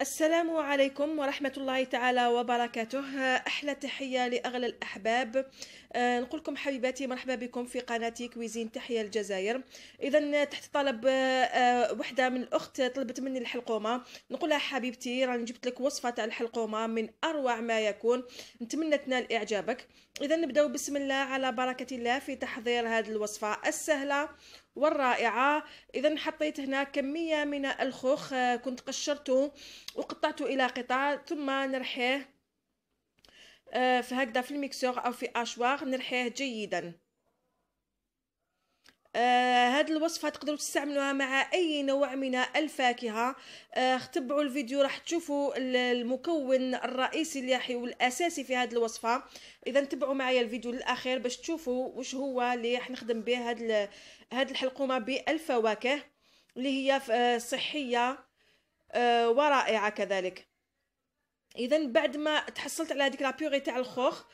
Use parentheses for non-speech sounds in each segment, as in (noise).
السلام عليكم ورحمة الله تعالى وبركاته أحلى تحية لأغلى الأحباب آه، نقول لكم حبيباتي مرحبا بكم في قناة كويزين تحية الجزائر إذا تحت طلب آه، وحدة من الأخت طلبت مني الحلقومة نقول لها حبيبتي راني جبت لك وصفة تاع الحلقومة من أروع ما يكون نتمنى تنال إعجابك إذا نبداو بسم الله على بركة الله في تحضير هذه الوصفة السهلة والرائعة إذا حطيت هنا كمية من الخوخ آه، كنت قشرته وقطعته إلى قطع ثم نرحيه آه، في هكذا في الميكسور أو في أشواغ نرحيه جيداً آه هذا الوصفه تقدروا تستعملوها مع اي نوع من الفاكهه آه اختبعوا الفيديو راح تشوفوا المكون الرئيسي اللي والاساسي في هذه الوصفه اذا تبعوا معايا الفيديو للاخير باش تشوفوا واش هو اللي راح نخدم به هذه هاد الحلقومه بالفواكه اللي هي آه، صحيه آه ورائعه كذلك اذا بعد ما تحصلت على هذيك لابيوغي تاع الخوخ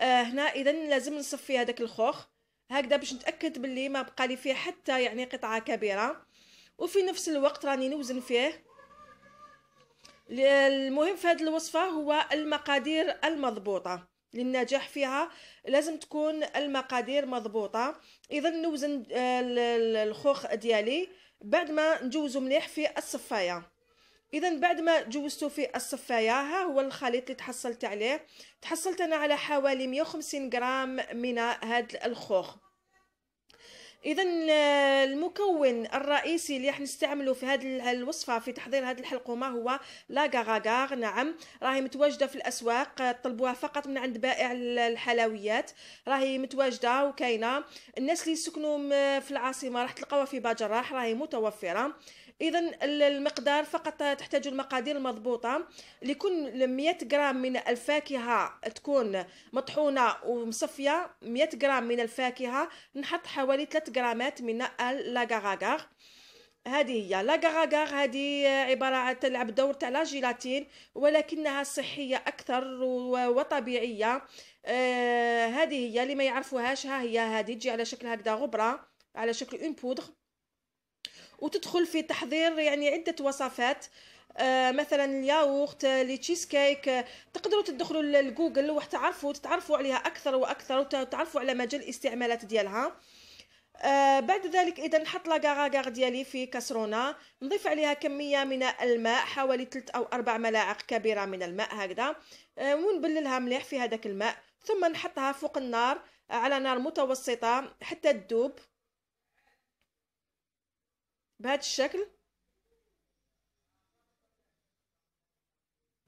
آه هنا اذا لازم نصفي هذاك الخوخ هكذا باش نتاكد باللي ما بقى لي فيه حتى يعني قطعه كبيره وفي نفس الوقت راني نوزن فيه المهم في هذه الوصفه هو المقادير المضبوطه للنجاح فيها لازم تكون المقادير مضبوطه اذا نوزن آه، الخوخ ديالي بعد ما نجوزو مليح في الصفايه اذا بعد ما جوزته في الصفايه ها هو الخليط اللي تحصلت عليه تحصلت انا على حوالي 150 غرام من هذا الخوخ اذا آه، المكون الرئيسي اللي راح نستعمله في هذه الوصفه في تحضير هذه الحلقومه هو لا غاغاغ نعم راهي متواجده في الاسواق آه، طلبوها فقط من عند بائع الحلويات راهي متواجده وكاينه الناس اللي يسكنوا في العاصمه راح تلقاوها في باجراح راهي متوفره اذا المقدار فقط تحتاج المقادير المضبوطه لكل 100 غرام من الفاكهه تكون مطحونه ومصفيه 100 غرام من الفاكهه نحط حوالي 3 غرامات من لاغاغاغ هذه هي لاغاغاغ هذه عبارة تلعب دور تاع لا جيلاتين ولكنها صحية أكثر وطبيعية آه، هذه هي اللي ما يعرفوهاش ها هي هذه تجي على شكل هكذا غبرة على شكل اون بودغ وتدخل في تحضير يعني عدة وصفات آه، مثلا الياغورت لي تشيز كيك آه، تقدروا تدخلوا لجوجل وتعرفوا تتعرفوا عليها اكثر واكثر وتعرفوا على مجال الاستعمالات ديالها آه، بعد ذلك اذا نحط لاكاغاغ ديالي في كسرونه نضيف عليها كميه من الماء حوالي 3 او 4 ملاعق كبيره من الماء هكذا ونبللها مليح في هذاك الماء ثم نحطها فوق النار على نار متوسطه حتى تذوب بهذا الشكل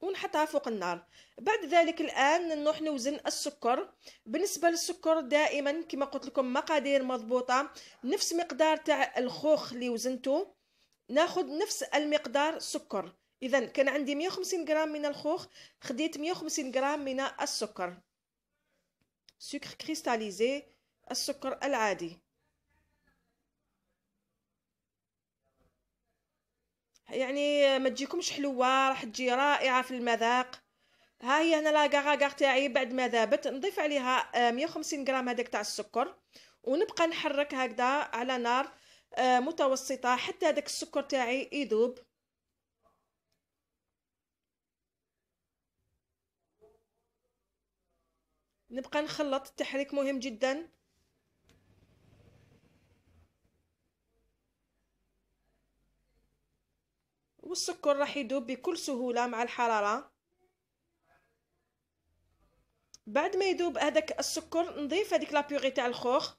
ونحطها فوق النار بعد ذلك الان نروح نوزن السكر بالنسبه للسكر دائما كما قلت لكم مقادير مضبوطه نفس مقدار تاع الخوخ اللي وزنته ناخذ نفس المقدار سكر اذا كان عندي 150 غرام من الخوخ خديت 150 غرام من السكر سكر كريستاليزي السكر العادي يعني ما تجيكمش حلوه راح تجي رائعه في المذاق ها هي هنا لا تاعي بعد ما ذابت نضيف عليها 150 آه، غرام هذاك تاع السكر ونبقى نحرك هكذا على نار آه، متوسطه حتى هذاك السكر تاعي يذوب نبقى نخلط التحريك مهم جدا والسكر راح يذوب بكل سهولة مع الحرارة بعد ما يذوب هذاك السكر نضيف هذيك لابيغي تاع الخوخ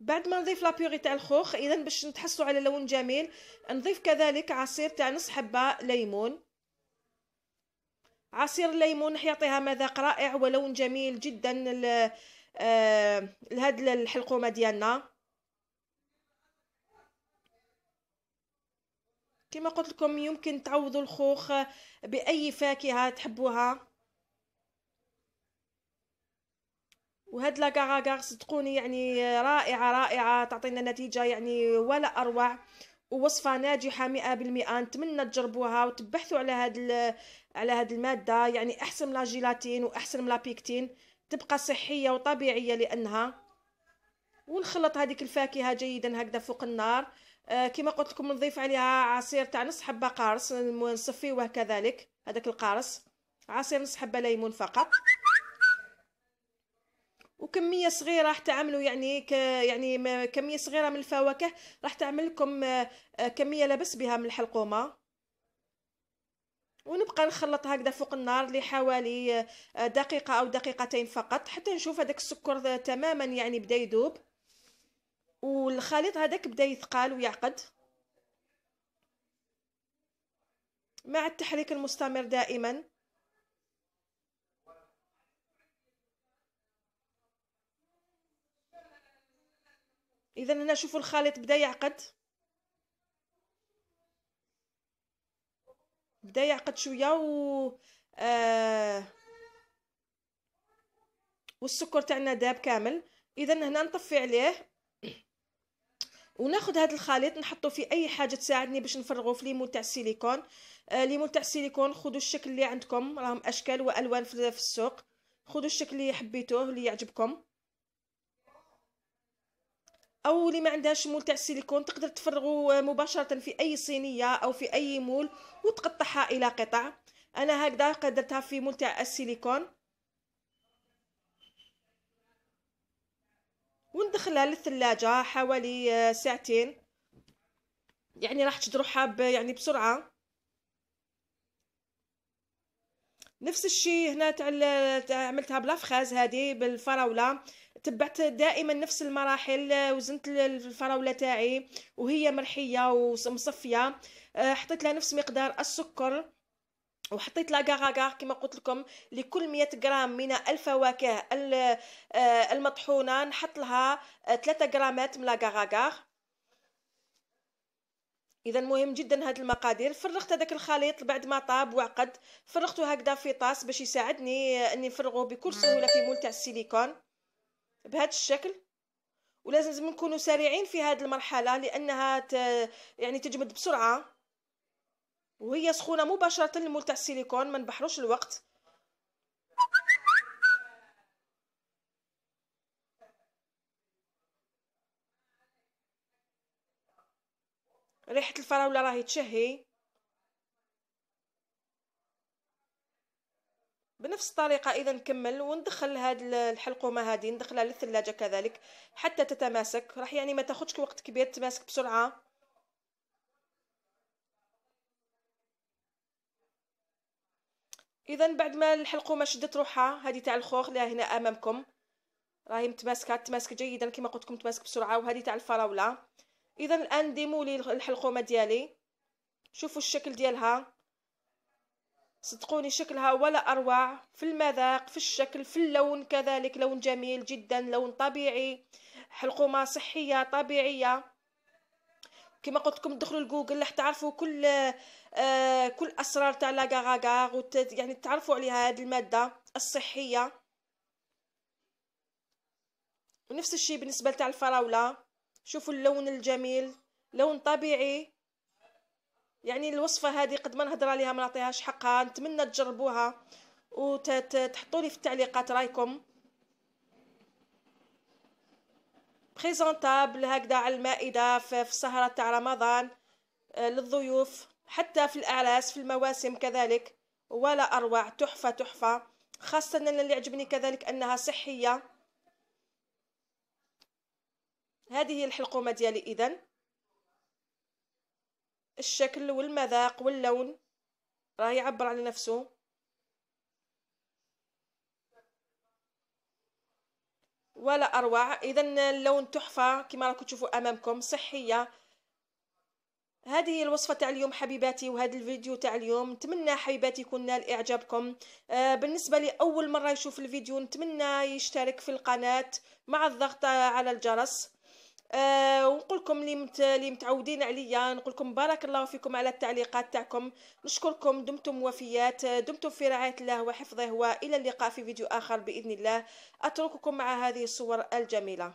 بعد ما نضيف لابيغي تاع الخوخ اذا باش نتحصلوا على لون جميل نضيف كذلك عصير تاع نص حبه ليمون عصير الليمون يعطيها مذاق رائع ولون جميل جدا آه، لهاد الحلقومه ديالنا كما قلت لكم يمكن تعوضوا الخوخ باي فاكهه تحبوها وهاد لاكاغاكاغ صدقوني يعني رائعه رائعه تعطينا نتيجه يعني ولا اروع ووصفه ناجحه مئة بالمئة نتمنى تجربوها وتبحثوا على هاد على هاد الماده يعني احسن من الجيلاتين واحسن من لابيكتين تبقى صحيه وطبيعيه لانها ونخلط هذيك الفاكهه جيدا هكذا فوق النار آه كما قلت لكم نضيف عليها عصير تاع نص حبه قارص نصفيوه كذلك هذاك القارص عصير نص حبه ليمون فقط وكميه صغيره راح تعملوا يعني ك يعني كميه صغيره من الفواكه راح تعملكم آه، آه، كميه لبس بها من الحلقومه ونبقى نخلط هكذا فوق النار لحوالي آه، دقيقه او دقيقتين فقط حتى نشوف هذاك السكر تماما يعني بدا يذوب والخليط هذاك بدا يثقل ويعقد مع التحريك المستمر دائما اذا هنا شوفوا الخليط بدا يعقد بدا يعقد شويه و آه والسكر تاعنا داب كامل اذا هنا نطفي عليه (clears throat) وناخذ هذا الخليط نحطه في اي حاجه تساعدني باش نفرغه في ليمون تاع السيليكون آه ليمون تاع السيليكون خذوا الشكل اللي عندكم راهم اشكال والوان في السوق خذوا الشكل اللي حبيتوه اللي يعجبكم او اللي ما عندهاش مول تاع السيليكون تقدر تفرغه مباشره في اي صينيه او في اي مول وتقطعها الى قطع انا هكذا قدرتها في مول تاع السيليكون وندخلها للثلاجه حوالي آه، ساعتين يعني راح تجروحها يعني بسرعه نفس الشيء هنا تاع عملتها بلا فخاز هذه بالفراوله تبعت دائما نفس المراحل آه، وزنت الفراوله تاعي وهي مرحيه ومصفيه آه، حطيت لها نفس مقدار السكر وحطيت لاكاغاغا كما قلت لكم لكل 100 غرام من الفواكه آه، المطحونه نحط لها 3 غرامات من لاكاغاغا اذا مهم جدا هاد المقادير فرغت هذاك الخليط بعد ما طاب وعقد فرغته هكذا في طاس باش يساعدني اني نفرغه بكل سهوله في مول تاع السيليكون بهذا الشكل ولازم نكونوا سريعين في هذه المرحله لانها ت... يعني تجمد بسرعه وهي سخونه مباشره لمول تاع السيليكون ما نبحروش الوقت الفراوله راهي تشهي بنفس الطريقه اذا نكمل وندخل هاد الحلقومه هذه ندخلها للثلاجه كذلك حتى تتماسك راح يعني ما تاخدش وقت كبير تتماسك بسرعه اذا بعد ما الحلقومه شدت روحها هذه تاع الخوخ اللي هنا امامكم راهي متماسكه تماسك جيدا كما قلت لكم تماسك بسرعه وهذه تاع الفراوله اذا الان ديمو لي الحلقومه ديالي شوفوا الشكل ديالها صدقوني شكلها ولا اروع في المذاق في الشكل في اللون كذلك لون جميل جدا لون طبيعي حلقومه صحيه طبيعيه كما قلت لكم دخلوا لجوجل راح تعرفوا كل آه كل اسرار تاع لاغاغاغ يعني تعرفوا عليها هذه الماده الصحيه ونفس الشيء بالنسبه لتاع الفراوله شوفوا اللون الجميل لون طبيعي يعني الوصفة هذه قد ما نهضر عليها ما نعطيهاش حقها نتمنى تجربوها وتحطوا لي في التعليقات رايكم بريزونطابل هكذا على المائدة في السهرة تاع رمضان آه، للضيوف حتى في الأعراس في المواسم كذلك ولا أروع تحفة تحفة خاصة اللي عجبني كذلك أنها صحية هذه هي الحلقومه ديالي اذا الشكل والمذاق واللون راه يعبر على نفسه ولا اروع اذا اللون تحفه كما راكم تشوفوا امامكم صحيه هذه هي الوصفه تاع اليوم حبيباتي وهذا الفيديو تاع اليوم نتمنى حبيباتي يكون نال اعجابكم آه بالنسبه لاول مره يشوف الفيديو نتمنى يشترك في القناه مع الضغط على الجرس أه ونقول لكم اللي مت... اللي متعودين عليا نقول لكم بارك الله فيكم على التعليقات تاعكم نشكركم دمتم وفيات دمتم في رعايه الله وحفظه والى اللقاء في فيديو اخر باذن الله اترككم مع هذه الصور الجميله